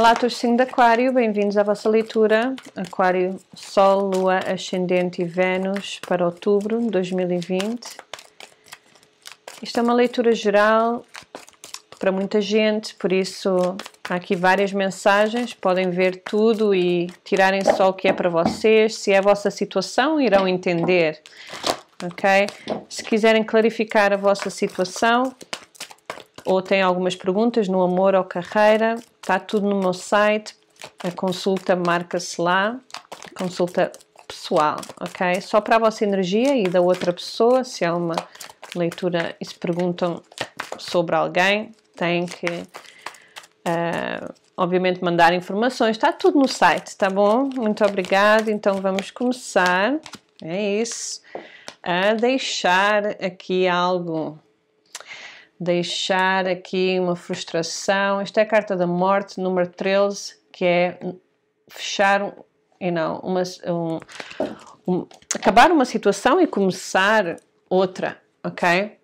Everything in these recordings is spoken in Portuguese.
Olá, torcinho de Aquário, bem-vindos à vossa leitura. Aquário, Sol, Lua, Ascendente e Vênus para outubro de 2020. Isto é uma leitura geral para muita gente, por isso há aqui várias mensagens. Podem ver tudo e tirarem só o que é para vocês. Se é a vossa situação, irão entender. Ok? Se quiserem clarificar a vossa situação ou têm algumas perguntas no amor ou carreira, Está tudo no meu site, a consulta marca-se lá, consulta pessoal, ok? Só para a vossa energia e da outra pessoa, se há uma leitura e se perguntam sobre alguém, têm que, uh, obviamente, mandar informações. Está tudo no site, tá bom? Muito obrigada. Então vamos começar, é isso, a deixar aqui algo deixar aqui uma frustração. esta é a carta da morte, número 13, que é fechar you know, um, um, acabar uma situação e começar outra, ok?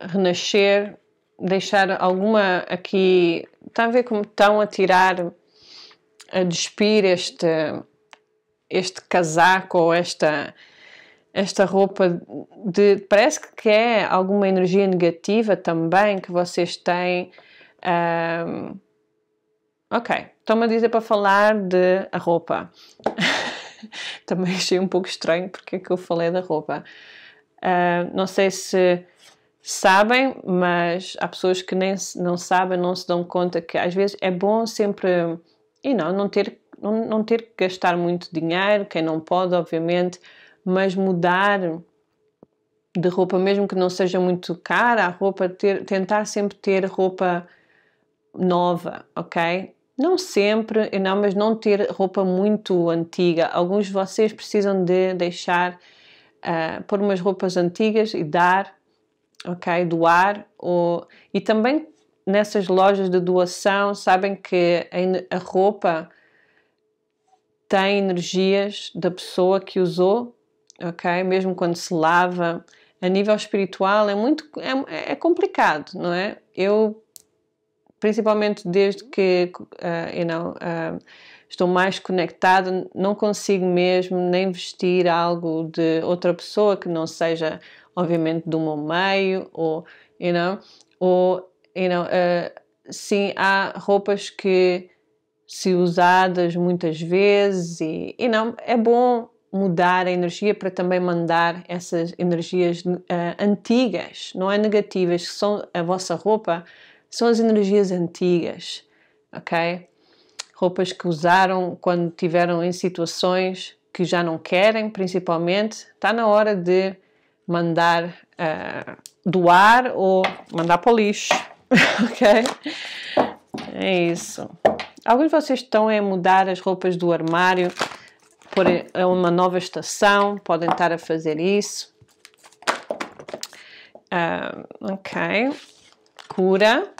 Renascer, deixar alguma aqui. Está a ver como estão a tirar, a despir este, este casaco ou esta esta roupa de. Parece que é alguma energia negativa também que vocês têm. Um, ok, toma me a dizer para falar de a roupa. também achei um pouco estranho porque é que eu falei da roupa. Uh, não sei se sabem, mas há pessoas que nem não sabem, não se dão conta que às vezes é bom sempre e não, não ter não, não ter que gastar muito dinheiro, quem não pode, obviamente, mas mudar de roupa, mesmo que não seja muito cara, a roupa, ter, tentar sempre ter roupa nova, ok? Não sempre, não, mas não ter roupa muito antiga. Alguns de vocês precisam de deixar, uh, pôr umas roupas antigas e dar, ok? Doar. Ou, e também nessas lojas de doação, sabem que a, a roupa tem energias da pessoa que usou ok? Mesmo quando se lava, a nível espiritual é muito é, é complicado, não é? Eu principalmente desde que uh, you know, uh, estou mais conectada, não consigo mesmo nem vestir algo de outra pessoa que não seja, obviamente, do meu meio, ou, you know, ou, you know, uh, sim, há roupas que se usadas muitas vezes e, e não, é bom mudar a energia para também mandar essas energias uh, antigas, não é negativas, que são a vossa roupa, são as energias antigas, ok? Roupas que usaram quando tiveram em situações que já não querem, principalmente, está na hora de mandar uh, doar ou mandar para o lixo, ok? É isso. Alguns de vocês estão a mudar as roupas do armário pôr a é uma nova estação, podem estar a fazer isso. Um, ah, ok. Cura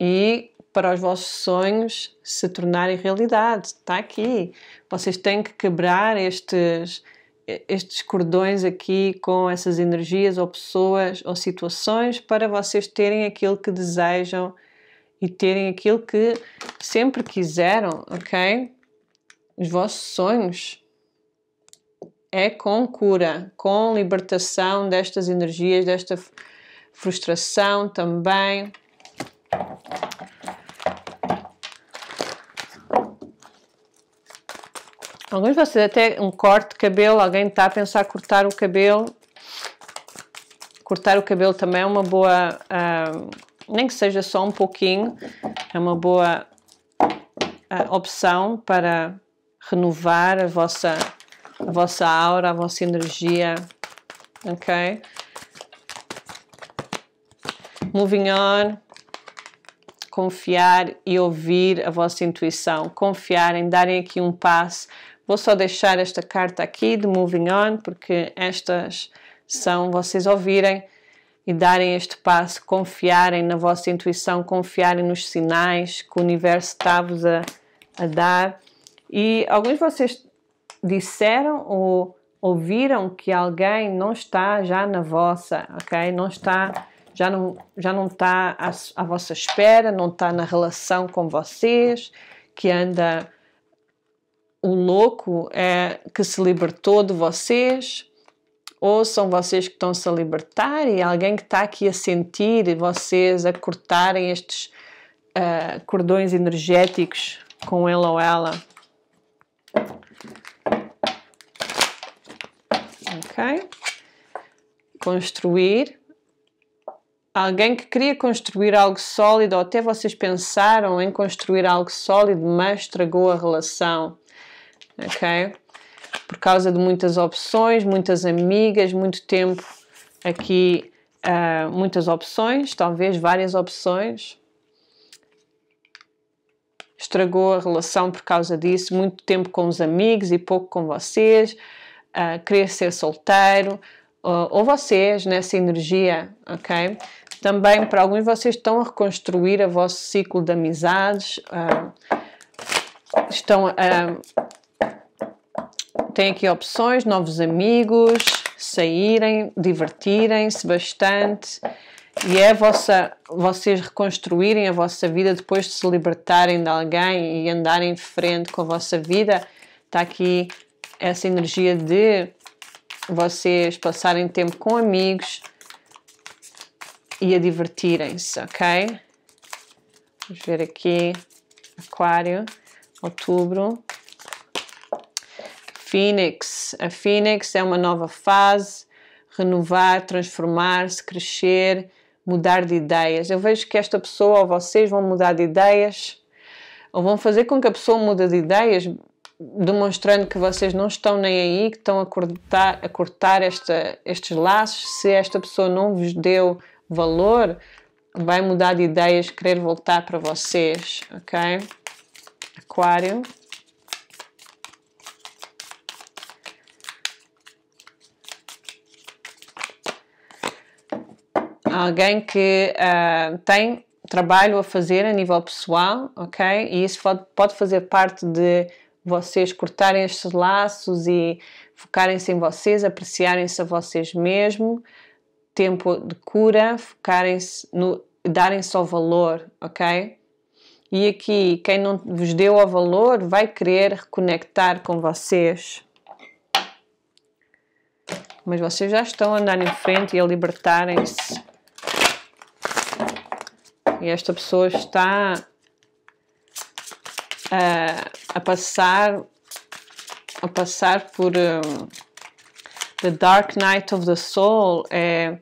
e para os vossos sonhos se tornarem realidade. Está aqui. Vocês têm que quebrar estes, estes cordões aqui com essas energias ou pessoas ou situações para vocês terem aquilo que desejam e terem aquilo que sempre quiseram, ok? Os vossos sonhos é com cura, com libertação destas energias, desta frustração também. Alguns de vocês até um corte de cabelo, alguém está a pensar cortar o cabelo. Cortar o cabelo também é uma boa, uh, nem que seja só um pouquinho, é uma boa uh, opção para renovar a vossa a vossa aura, a vossa energia, ok? Moving on, confiar e ouvir a vossa intuição, confiar em darem aqui um passo. Vou só deixar esta carta aqui de Moving On, porque estas são vocês ouvirem e darem este passo, confiarem na vossa intuição, confiarem nos sinais que o universo está-vos a, a, dar. E alguns de vocês disseram ou ouviram que alguém não está já na vossa, ok? Não está, já não, já não está à, à vossa espera, não está na relação com vocês, que anda o louco é que se libertou de vocês, ou são vocês que estão-se a libertar e alguém que está aqui a sentir e vocês a cortarem estes uh, cordões energéticos com ele ou ela. ok? Construir. Alguém que queria construir algo sólido, ou até vocês pensaram em construir algo sólido, mas estragou a relação, ok? Por causa de muitas opções, muitas amigas, muito tempo aqui, uh, muitas opções, talvez várias opções estragou a relação por causa disso, muito tempo com os amigos e pouco com vocês, uh, querer ser solteiro, uh, ou vocês nessa né, energia, ok? Também para alguns de vocês estão a reconstruir o vosso ciclo de amizades, uh, estão a. têm aqui opções, novos amigos, saírem, divertirem-se bastante e é vossa, vocês reconstruírem a vossa vida depois de se libertarem de alguém e andarem em frente com a vossa vida. Está aqui essa energia de vocês passarem tempo com amigos e a divertirem-se, ok? Vamos ver aqui, Aquário, Outubro. Phoenix. A Phoenix é uma nova fase, renovar, transformar-se, crescer, mudar de ideias. Eu vejo que esta pessoa ou vocês vão mudar de ideias ou vão fazer com que a pessoa mude de ideias demonstrando que vocês não estão nem aí, que estão a cortar, a cortar esta, estes laços. Se esta pessoa não vos deu valor, vai mudar de ideias, querer voltar para vocês, ok? Aquário. Alguém que uh, tem trabalho a fazer a nível pessoal, ok? E isso pode, pode fazer parte de vocês cortarem estes laços e focarem-se em vocês, apreciarem-se a vocês mesmos, tempo de cura, focarem-se no darem-se ao valor, ok? E aqui, quem não vos deu ao valor vai querer reconectar com vocês. Mas vocês já estão a andar em frente e a libertarem-se. E esta pessoa está a, a passar a passar por um, The Dark Night of the Soul é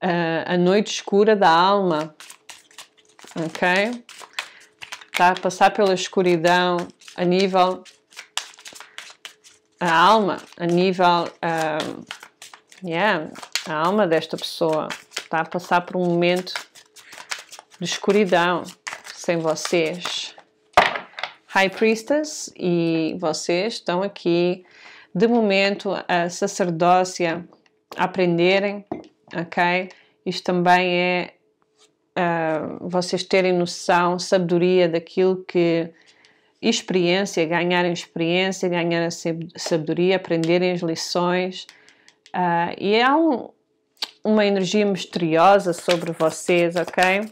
a, eh, a noite escura da alma, ok? Tá? A passar pela escuridão a nível a alma, a nível um, eh, yeah, a alma desta pessoa está a passar por um momento de escuridão sem vocês. High Priestess e vocês estão aqui de momento a sacerdócia aprenderem, ok? Isto também é uh, vocês terem noção, sabedoria daquilo que experiência, ganharem experiência, ganharem sabedoria, aprenderem as lições. Uh, e há é um, uma energia misteriosa sobre vocês, ok?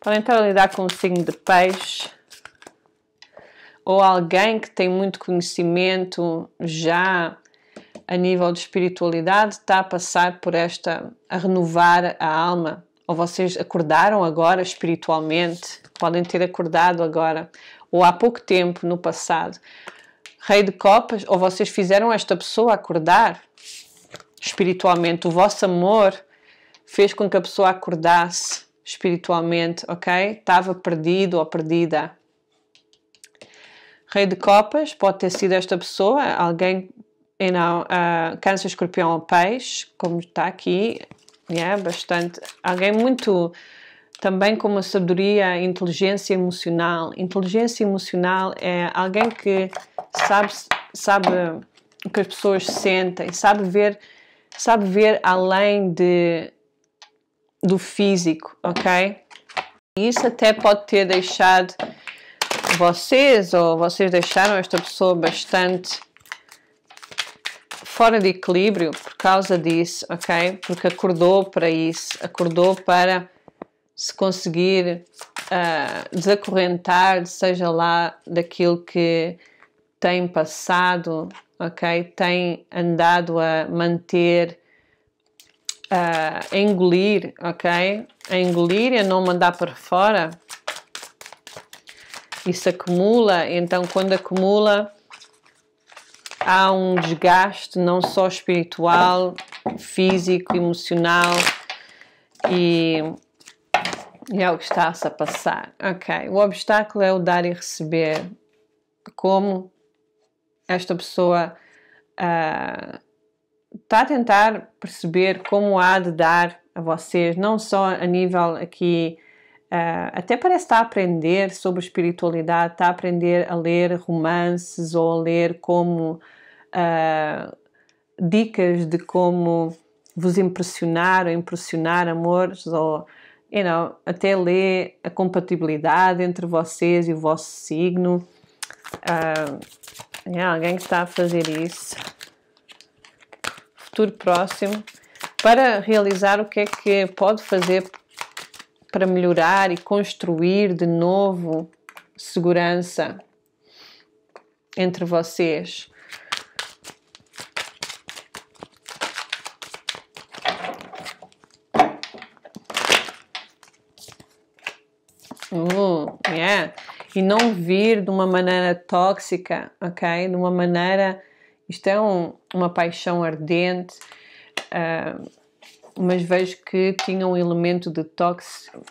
Podem estar então a lidar com o signo de peixe ou alguém que tem muito conhecimento já a nível de espiritualidade está a passar por esta, a renovar a alma? Ou vocês acordaram agora espiritualmente? Podem ter acordado agora, ou há pouco tempo no passado. Rei de Copas, ou vocês fizeram esta pessoa acordar espiritualmente? O vosso amor fez com que a pessoa acordasse espiritualmente, ok? Estava perdido ou perdida. Rei de Copas pode ter sido esta pessoa, alguém e não uh, câncer, escorpião ou peixe, como está aqui, é né, yeah, bastante, alguém muito também com uma sabedoria, inteligência emocional. Inteligência emocional é alguém que sabe, sabe o que as pessoas sentem, sabe ver, sabe ver além de, do físico, ok? Isso até pode ter deixado vocês ou vocês deixaram esta pessoa bastante fora de equilíbrio por causa disso, ok? Porque acordou para isso, acordou para se conseguir uh, desacorrentar, seja lá daquilo que tem passado, ok? Tem andado a manter, uh, a engolir, ok? A engolir e a não mandar para fora isso acumula, então quando acumula há um desgaste não só espiritual, físico, emocional e, e é o que está-se a passar. Ok, o obstáculo é o dar e receber. Como esta pessoa uh, está a tentar perceber como há de dar a vocês, não só a nível aqui Uh, até parece estar a aprender sobre espiritualidade, está a aprender a ler romances ou a ler como uh, dicas de como vos impressionar ou impressionar amores ou you know, até ler a compatibilidade entre vocês e o vosso signo. Uh, alguém que está a fazer isso. Futuro próximo para realizar o que é que pode fazer para melhorar e construir de novo segurança entre vocês. Uh, yeah. E não vir de uma maneira tóxica, ok? De uma maneira. Isto é um, uma paixão ardente. Uh, mas vejo que tinha um elemento de tóxico,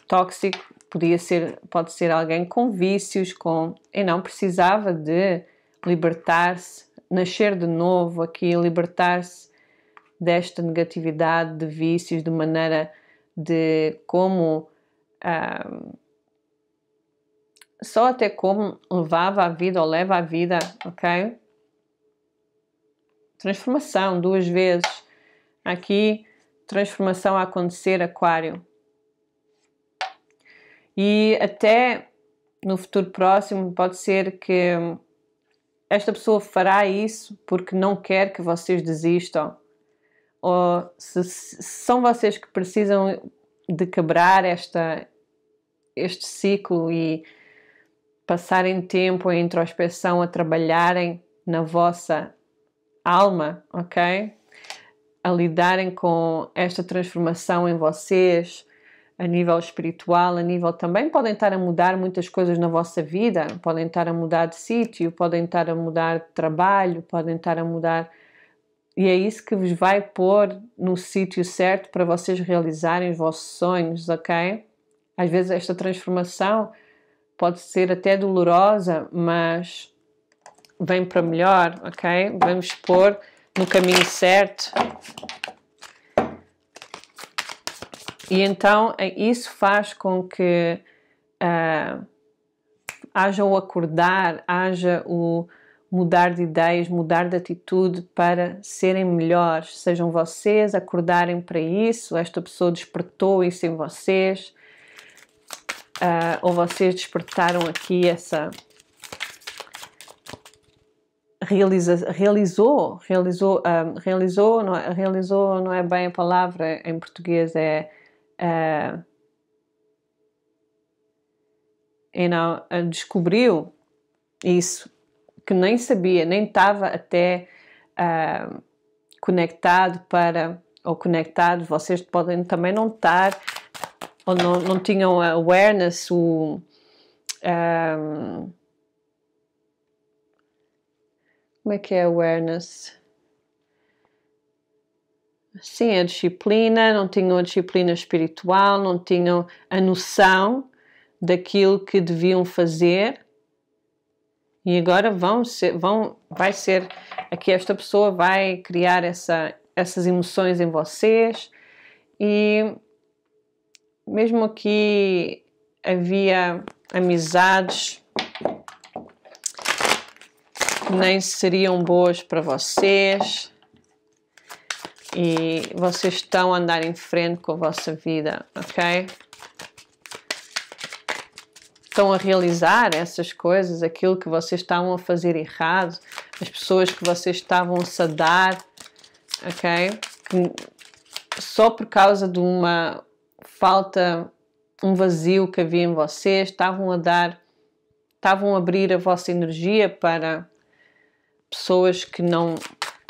podia ser, pode ser alguém com vícios, com e não precisava de libertar-se, nascer de novo aqui, libertar-se desta negatividade de vícios, de maneira de como um, ah, só até como levava a vida ou leva a vida, ok? Transformação duas vezes aqui transformação a acontecer, Aquário. E até no futuro próximo, pode ser que esta pessoa fará isso porque não quer que vocês desistam. Ou se, se são vocês que precisam de quebrar esta, este ciclo e passarem tempo em introspecção, a trabalharem na vossa alma, ok? a lidarem com esta transformação em vocês, a nível espiritual, a nível também podem estar a mudar muitas coisas na vossa vida, podem estar a mudar de sítio, podem estar a mudar de trabalho, podem estar a mudar e é isso que vos vai pôr no sítio certo para vocês realizarem os vossos sonhos, ok? Às vezes esta transformação pode ser até dolorosa, mas vem para melhor, ok? Vamos pôr no caminho certo. E então isso faz com que uh, haja o acordar, haja o mudar de ideias, mudar de atitude para serem melhores. Sejam vocês acordarem para isso, esta pessoa despertou isso em vocês, uh, ou vocês despertaram aqui essa realiza, realizou, realizou, ah, realizou, não é, realizou, não é bem a palavra em português, é. Uh, ah, you ah, descobriu isso, que nem sabia, nem estava até uh, conectado para, ou conectado, vocês podem também não estar, ou não, não tinham awareness, o. Um, como é que é awareness? Sim, é a disciplina, não tinham a disciplina espiritual, não tinham a noção daquilo que deviam fazer. E agora vão ser, vão, vai ser, aqui esta pessoa vai criar essa, essas emoções em vocês. E mesmo aqui havia amizades nem seriam boas para vocês e vocês estão a andar em frente com a vossa vida, ok? Estão a realizar essas coisas, aquilo que vocês estavam a fazer errado, as pessoas que vocês estavam-se a dar, ok? Que só por causa de uma falta, um vazio que havia em vocês, estavam a dar, estavam a abrir a vossa energia para pessoas que não,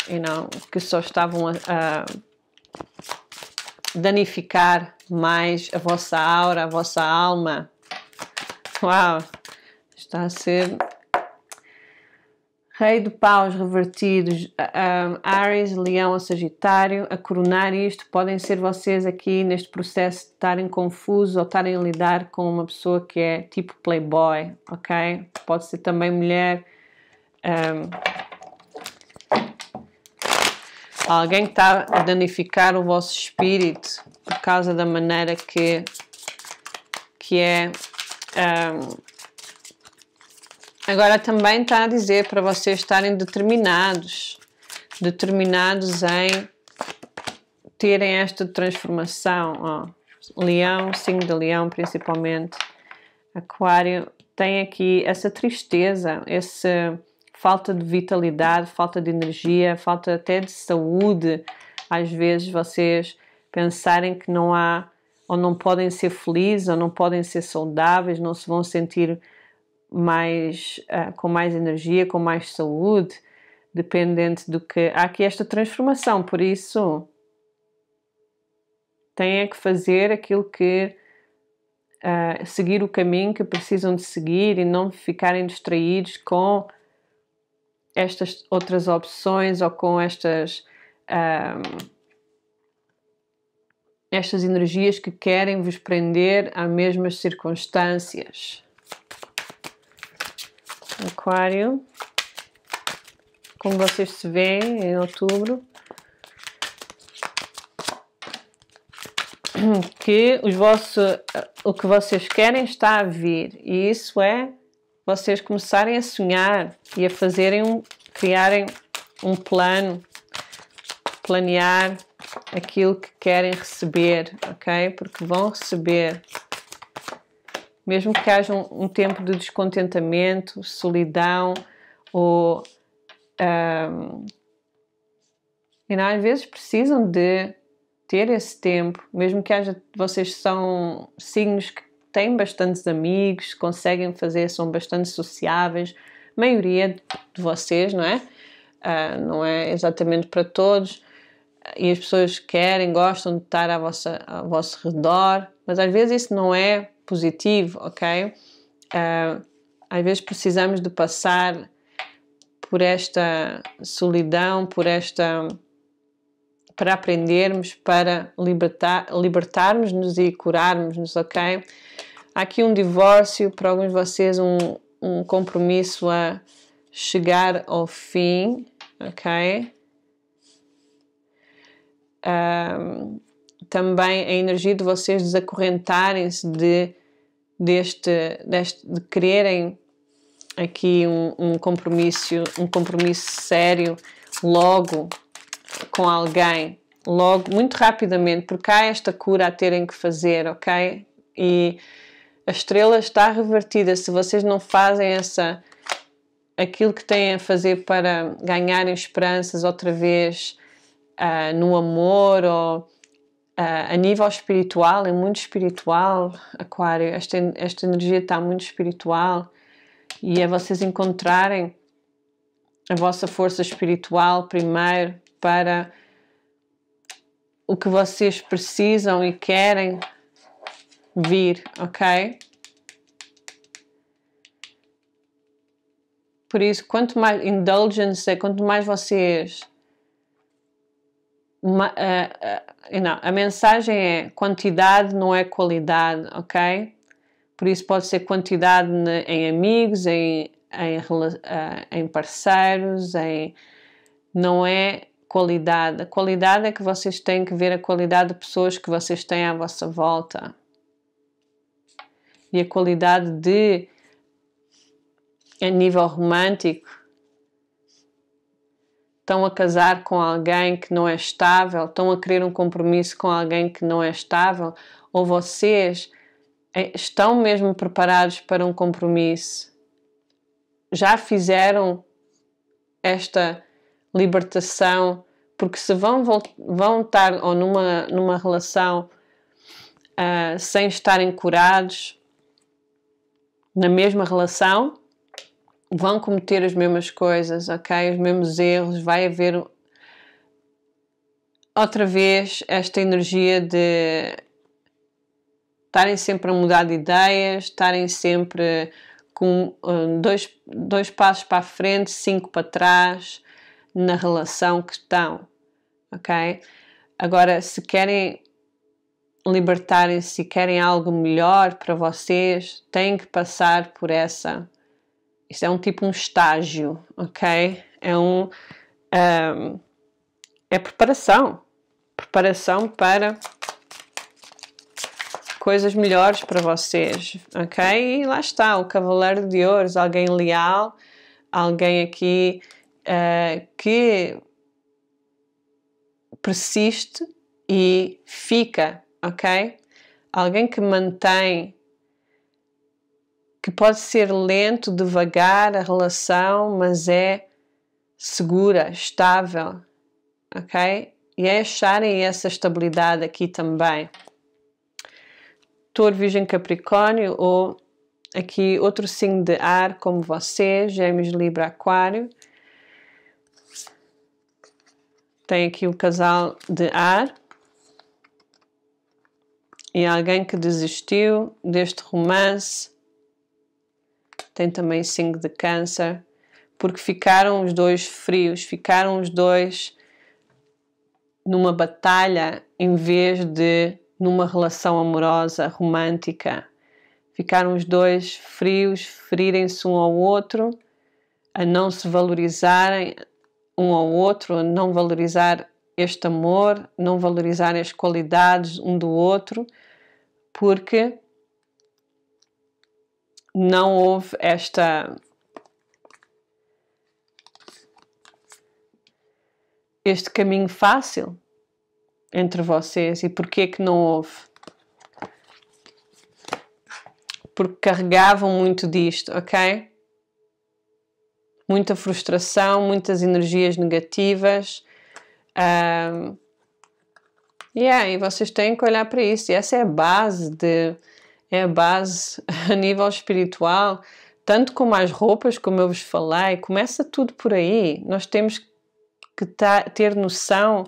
you know, que só estavam a, a danificar mais a vossa aura, a vossa alma. Uau! Está a ser Rei de paus revertidos, um, Ares, Leão a Sagitário, a coronar isto, podem ser vocês aqui neste processo de estarem confusos ou estarem a lidar com uma pessoa que é tipo playboy, ok? Pode ser também mulher, um, Alguém que está a danificar o vosso espírito por causa da maneira que, que é. Um, ehm, agora também está a dizer para vocês estarem determinados, determinados em terem esta transformação. leão, signo de leão principalmente, aquário, tem aqui essa tristeza, esse falta de vitalidade, falta de energia, falta até de saúde. Às vezes vocês pensarem que não há ou não podem ser felizes ou não podem ser saudáveis, não se vão sentir mais uh, com mais energia, com mais saúde, dependente do que há aqui esta transformação. Por isso têm é que fazer aquilo que uh, seguir o caminho que precisam de seguir e não ficarem distraídos com estas outras opções ou com estas um, estas energias que querem vos prender a mesmas circunstâncias. Aquário, como vocês se veem em outubro, que os vossos o que vocês querem está a vir e isso é vocês começarem a sonhar e a fazerem um, criarem um plano, planear aquilo que querem receber, ok? Porque vão receber. Mesmo que haja um, um tempo de descontentamento, solidão ou. Um, e não, às vezes precisam de ter esse tempo, mesmo que haja, vocês são signos que têm bastantes amigos, conseguem fazer, são bastante sociáveis. A maioria de vocês, não é? Uh, não é exatamente para todos. E as pessoas querem, gostam de estar à vossa, ao vosso redor, mas às vezes isso não é positivo, ok? Uh, às vezes precisamos de passar por esta solidão, por esta para aprendermos, para libertar, libertarmos-nos e curarmos-nos, ok? Há aqui um divórcio, para alguns de vocês, um, um compromisso a chegar ao fim, ok? Um, também a energia de vocês desacorrentarem-se de, deste, deste, de quererem aqui um, um compromisso, um compromisso sério logo, com alguém logo, muito rapidamente, porque há esta cura a terem que fazer, ok? E a estrela está revertida. Se vocês não fazem essa aquilo que têm a fazer para ganharem esperanças outra vez uh, no amor ou uh, a nível espiritual, é muito espiritual, Aquário. Esta, esta energia está muito espiritual e é vocês encontrarem a vossa força espiritual primeiro para o que vocês precisam e querem vir, ok? Por isso, quanto mais indulgence é, quanto mais vocês. Uma, uh, eh, uh, eh, não, a mensagem é quantidade, não é qualidade, ok? Por isso, pode ser quantidade em amigos, em, em, uh, em parceiros, em, não é qualidade. A qualidade é que vocês têm que ver a qualidade de pessoas que vocês têm à vossa volta. E a qualidade de, a nível romântico, estão a casar com alguém que não é estável, estão a querer um compromisso com alguém que não é estável, ou vocês eh, estão mesmo preparados para um compromisso? Já fizeram esta libertação, porque se vão, vão estar ou numa, numa relação uh, sem estarem curados, na mesma relação, vão cometer as mesmas coisas, ok? Os mesmos erros, vai haver outra vez esta energia de estarem sempre a mudar de ideias, estarem sempre com ah, dois, dois passos para a frente, cinco para trás, na relação que estão, ok? Agora, se querem libertarem-se, se querem algo melhor para vocês, têm que passar por essa. Isto é um tipo um estágio, ok? É um, um é preparação, preparação para coisas melhores para vocês, ok? E lá está, o Cavaleiro de Ouros, alguém leal, alguém aqui uh, que persiste e fica, ok? Alguém que mantém, que pode ser lento, devagar a relação, mas é segura, estável, ok? E é acharem essa estabilidade aqui também. Touro, Virgem, Capricórnio ou aqui outro signo de ar como você, Gêmeos, Libra, Aquário tem aqui o casal de ar e alguém que desistiu deste romance. Tem também cinco de câncer, porque ficaram os dois frios, ficaram os dois numa batalha em vez de numa relação amorosa, romântica. Ficaram os dois frios, ferirem-se um ao outro, a não se valorizarem, um ao outro, não valorizar este amor, não valorizar as qualidades um do outro, porque não houve esta este caminho fácil entre vocês e porquê que não houve? Porque carregavam muito disto, ok? muita frustração, muitas energias negativas. Um, yeah, e vocês têm que olhar para isso. E essa é a base de é a base a nível espiritual, tanto como as roupas, como eu vos falei, começa tudo por aí. Nós temos que ter noção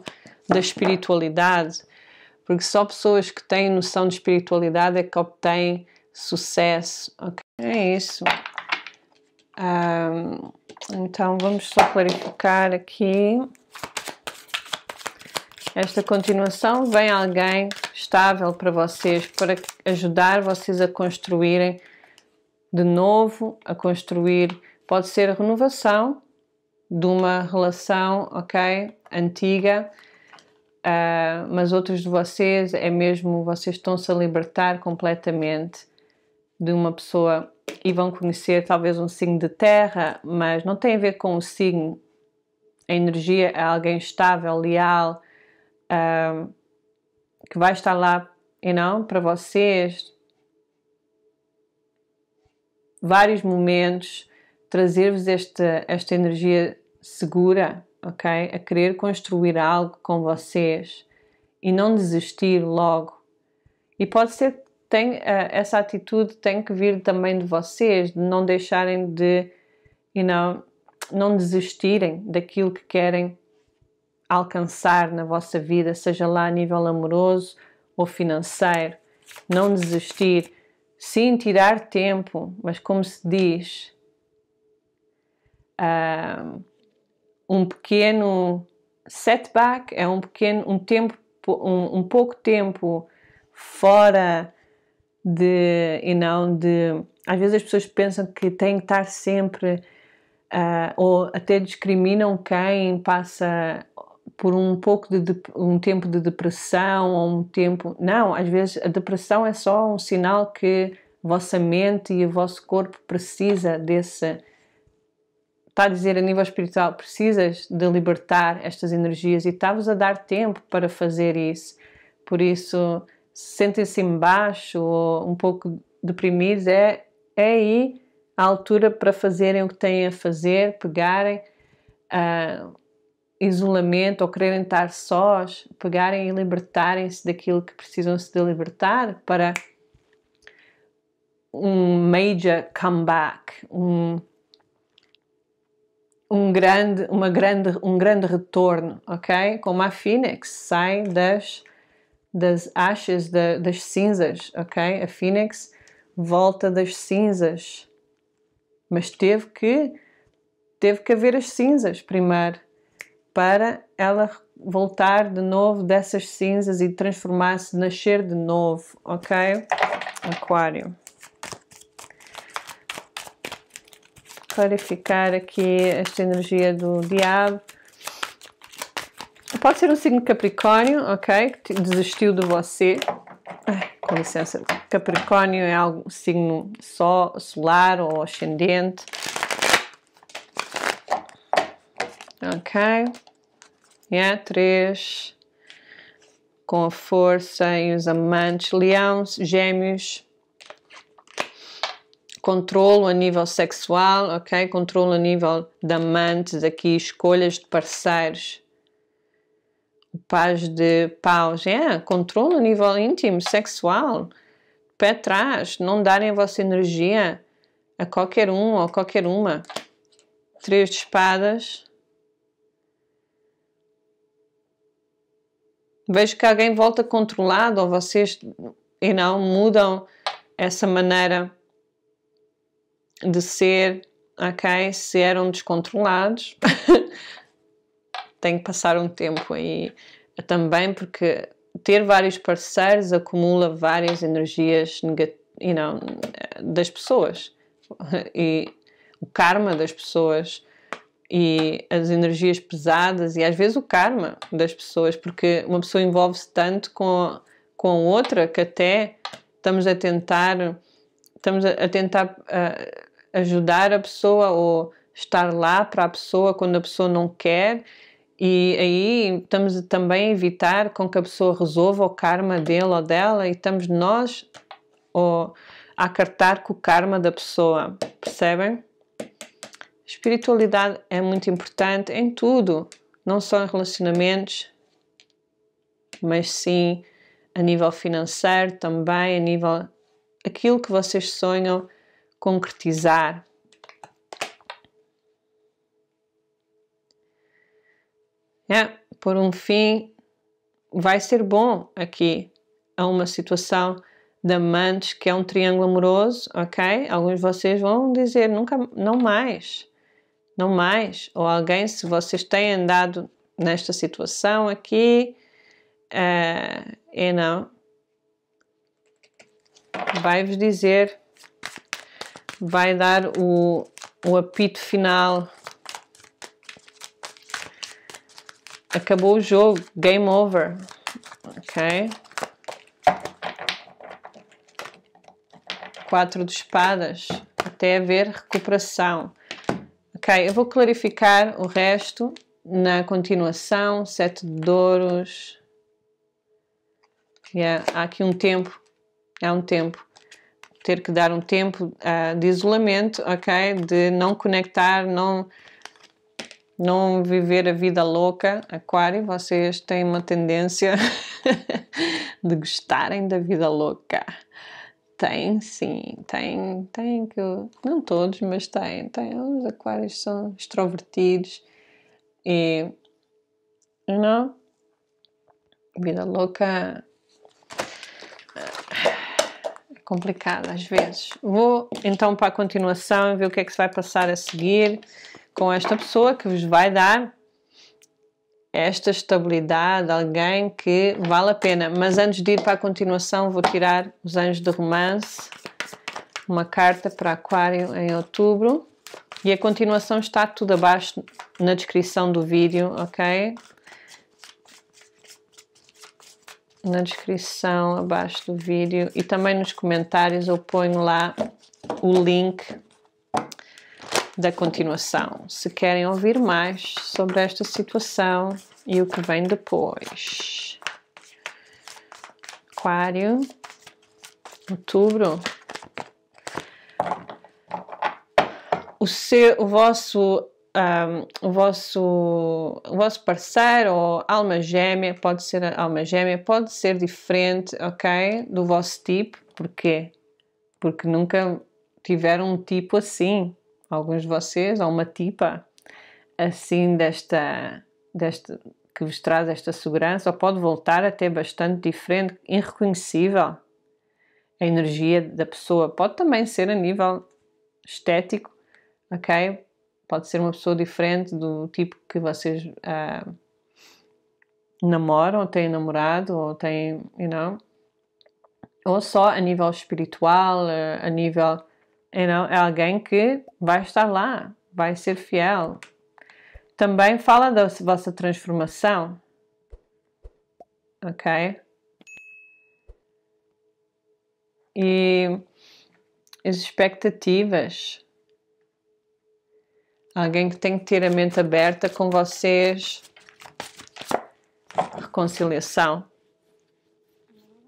da espiritualidade, porque só pessoas que têm noção de espiritualidade é que obtêm sucesso. Okay? É isso então vamos só clarificar aqui. Esta continuação vem alguém estável para vocês, para ajudar vocês a construírem de novo, a construir. Pode ser a renovação de uma relação, ok? Antiga, uh, mas outros de vocês é mesmo vocês estão-se a libertar completamente de uma pessoa e vão conhecer talvez um signo de terra, mas não tem a ver com o signo. A energia é alguém estável, leal, que vai estar lá, e you não know, para vocês. Vários momentos, trazer-vos esta, esta energia segura, ok? A querer construir algo com vocês e não desistir logo. E pode ser tem, eh, essa atitude tem que vir também de vocês, de não deixarem de, you know, não desistirem daquilo que querem alcançar na vossa vida, seja lá a nível amoroso ou financeiro. Não desistir. Sim, tirar tempo, mas como se diz, ehm, um pequeno setback é um pequeno um tempo um, um pouco tempo fora de, e não de. Às vezes as pessoas pensam que têm que estar sempre, uh, ou até discriminam quem passa por um pouco de, de um tempo de depressão ou um tempo. Não, às vezes a depressão é só um sinal que a vossa mente e o vosso corpo precisa desse. Está a dizer a nível espiritual, precisas de libertar estas energias e está-vos a dar tempo para fazer isso. Por isso, sentem-se embaixo ou um pouco deprimidos, é, é aí a altura para fazerem o que têm a fazer, pegarem uh, isolamento ou quererem estar sós, pegarem e libertarem-se daquilo que precisam se de libertar para um major comeback, um, um grande, uma grande, um grande retorno, ok? Como a Phoenix sai das das ashes, das cinzas, ok? A Phoenix volta das cinzas, mas teve que teve que haver as cinzas primeiro para ela voltar de novo dessas cinzas e transformar-se, nascer de novo, ok? Aquário. Clarificar aqui esta energia do diabo Pode ser um signo Capricórnio, ok? Que desistiu de você. Ai, com licença. Capricórnio é algo, signo só, solar ou ascendente. Ok? Yeah, três. Com a força e os amantes. Leão, gêmeos controlo a nível sexual, ok? Controlo a nível de amantes aqui, escolhas de parceiros, pais de paus é controle a nível íntimo, sexual, pé atrás, não darem a vossa energia a qualquer um ou qualquer uma. Três de espadas. Vejo que alguém volta controlado ou vocês e não mudam essa maneira de ser, ok? Se eram descontrolados, tem que passar um tempo aí também porque ter vários parceiros acumula várias energias you know, das pessoas e o karma das pessoas e as energias pesadas e às vezes o karma das pessoas porque uma pessoa envolve-se tanto com com outra que até estamos a tentar estamos a, tentar uh, ajudar a pessoa ou estar lá para a pessoa quando a pessoa não quer e aí estamos também a evitar com que a pessoa resolva o karma dele ou dela e estamos nós a acartar com o karma da pessoa, percebem? Espiritualidade é muito importante em tudo, não só em relacionamentos, mas sim a nível financeiro também, a nível aquilo que vocês sonham concretizar. né? Por um fim, vai ser bom aqui a é uma situação de amantes que é um triângulo amoroso, ok? Alguns de vocês vão dizer nunca, não mais, não mais. Ou alguém, se vocês têm andado nesta situação aqui, uh, eh, e não, vai-vos dizer, vai dar o, o apito final Acabou o jogo. Game over. Ok. Quatro de espadas. Até haver recuperação. Ok, eu vou clarificar o resto na continuação. Sete de douros. Yeah, há aqui um tempo. Há um tempo ter que dar um tempo uh, de isolamento, ok? De não conectar, não não viver a vida louca. Aquário, vocês têm uma tendência de gostarem da vida louca. Tem, sim, tem, tem que. Não todos, mas tem, tem. Os aquários são extrovertidos e. Não? Vida louca é complicada às vezes. Vou então para a continuação e ver o que é que se vai passar a seguir com esta pessoa que vos vai dar esta estabilidade, alguém que vale a pena. Mas antes de ir para a continuação, vou tirar os anjos de romance, uma carta para Aquário em outubro. E a continuação está tudo abaixo na descrição do vídeo, ok? Na descrição abaixo do vídeo e também nos comentários eu ponho lá o link da continuação, se querem ouvir mais sobre esta situação e o que vem depois. Aquário, outubro. O, seu, o vosso um, o, vosso, o vosso parceiro ou alma gêmea pode ser alma gêmea, pode ser diferente, ok? Do vosso tipo, porque Porque nunca tiveram um tipo assim, alguns de vocês, ou uma tipa assim desta, desta que vos traz esta segurança, ou pode voltar até bastante diferente, irreconhecível. A energia da pessoa pode também ser a nível estético, ok? Pode ser uma pessoa diferente do tipo que vocês uh, namoram, ou têm namorado, ou têm, you know, ou só a nível espiritual, ah, a nível You é, know? É alguém que vai estar lá, vai ser fiel. Também fala da vossa transformação. Ok? E as expectativas. Alguém que tem que ter a mente aberta com vocês. Reconciliação.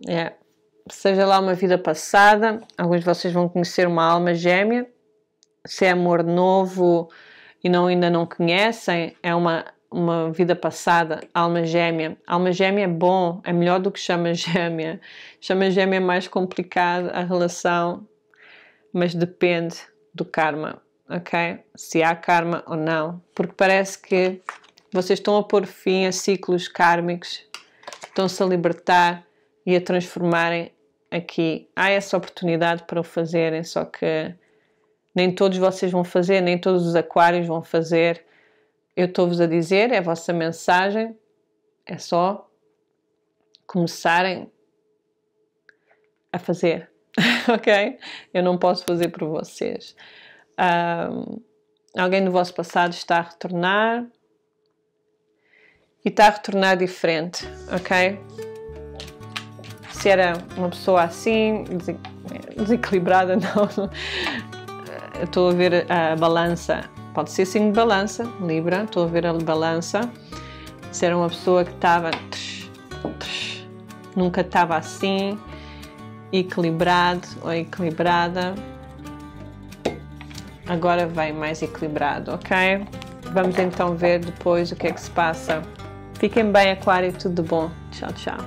É. Yeah seja lá uma vida passada, alguns de vocês vão conhecer uma alma gêmea, se é amor novo e não ainda não conhecem, é uma uma vida passada, alma gêmea. Alma gêmea é bom, é melhor do que chama gêmea. Chama gêmea é mais complicado a relação, mas depende do karma, ok? Se há karma ou não. Porque parece que vocês estão a pôr fim a ciclos kármicos, estão-se a libertar e a transformarem aqui. Há essa oportunidade para o fazerem, só que nem todos vocês vão fazer, nem todos os aquários vão fazer. Eu estou-vos a dizer, é a vossa mensagem, é só começarem a fazer, ok? Eu não posso fazer por vocês. Um, alguém do vosso passado está a retornar e está a retornar diferente, ok? se era uma pessoa assim, desequilibrada, não. Eh, estou a ver a balança. Pode ser sim balança, Libra. Estou a ver a balança. Se era uma pessoa que estava. Nunca estava assim, equilibrado ou equilibrada. Agora vem mais equilibrado, ok? Vamos então ver depois o que é que se passa. Fiquem bem, Aquário, tudo bom. Tchau, tchau.